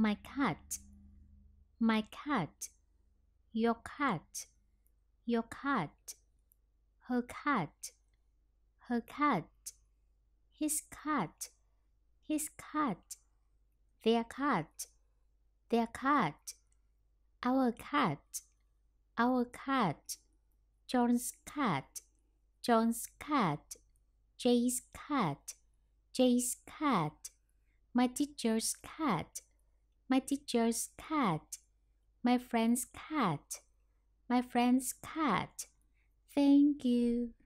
my cat, my cat, your cat, your cat, her cat, her cat, his cat, his cat, their cat, their cat, our cat, our cat, John's cat, John's cat, Jay's cat, Jay's cat, my teacher's cat my teacher's cat, my friend's cat, my friend's cat. Thank you.